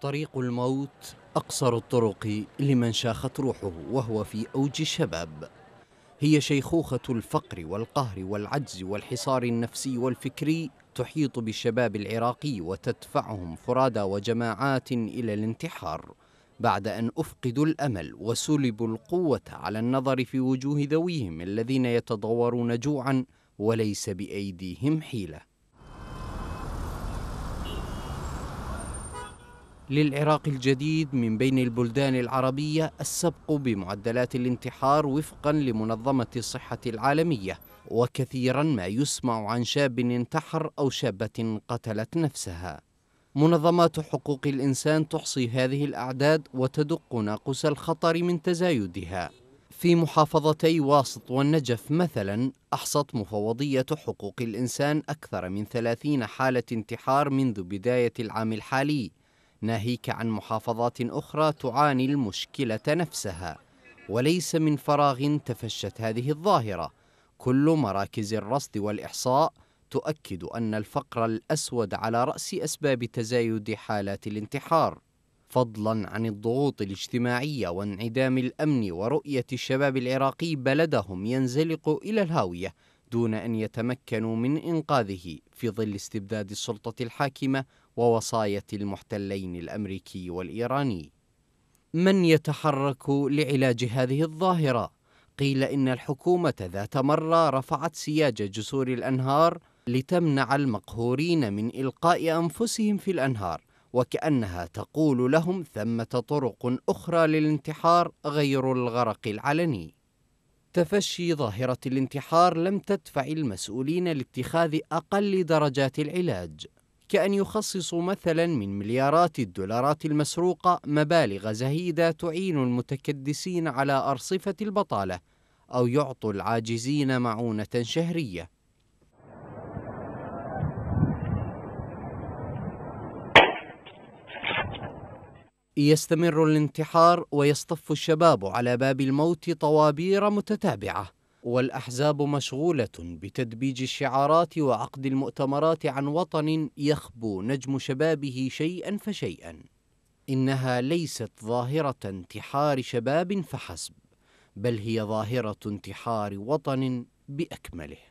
طريق الموت أقصر الطرق لمن شاخت روحه وهو في أوج الشباب هي شيخوخة الفقر والقهر والعجز والحصار النفسي والفكري تحيط بالشباب العراقي وتدفعهم فرادى وجماعات إلى الانتحار بعد أن أفقدوا الأمل وسلبوا القوة على النظر في وجوه ذويهم الذين يتضورون جوعا وليس بأيديهم حيلة للعراق الجديد من بين البلدان العربية السبق بمعدلات الانتحار وفقا لمنظمة الصحة العالمية وكثيرا ما يسمع عن شاب انتحر أو شابة قتلت نفسها منظمات حقوق الإنسان تحصي هذه الأعداد وتدق ناقوس الخطر من تزايدها في محافظتي واسط والنجف مثلا أحصت مفوضية حقوق الإنسان أكثر من ثلاثين حالة انتحار منذ بداية العام الحالي ناهيك عن محافظات أخرى تعاني المشكلة نفسها وليس من فراغ تفشت هذه الظاهرة كل مراكز الرصد والإحصاء تؤكد أن الفقر الأسود على رأس أسباب تزايد حالات الانتحار فضلا عن الضغوط الاجتماعية وانعدام الأمن ورؤية الشباب العراقي بلدهم ينزلق إلى الهاوية دون أن يتمكنوا من إنقاذه في ظل استبداد السلطة الحاكمة ووصاية المحتلين الأمريكي والإيراني. من يتحرك لعلاج هذه الظاهرة؟ قيل إن الحكومة ذات مرة رفعت سياج جسور الأنهار لتمنع المقهورين من إلقاء أنفسهم في الأنهار، وكأنها تقول لهم ثمة طرق أخرى للانتحار غير الغرق العلني. تفشي ظاهرة الانتحار لم تدفع المسؤولين لاتخاذ أقل درجات العلاج، كأن يخصصوا مثلا من مليارات الدولارات المسروقة مبالغ زهيدة تعين المتكدسين على أرصفة البطالة أو يعطوا العاجزين معونة شهرية يستمر الانتحار ويصطف الشباب على باب الموت طوابير متتابعه والاحزاب مشغوله بتدبيج الشعارات وعقد المؤتمرات عن وطن يخبو نجم شبابه شيئا فشيئا انها ليست ظاهره انتحار شباب فحسب بل هي ظاهره انتحار وطن باكمله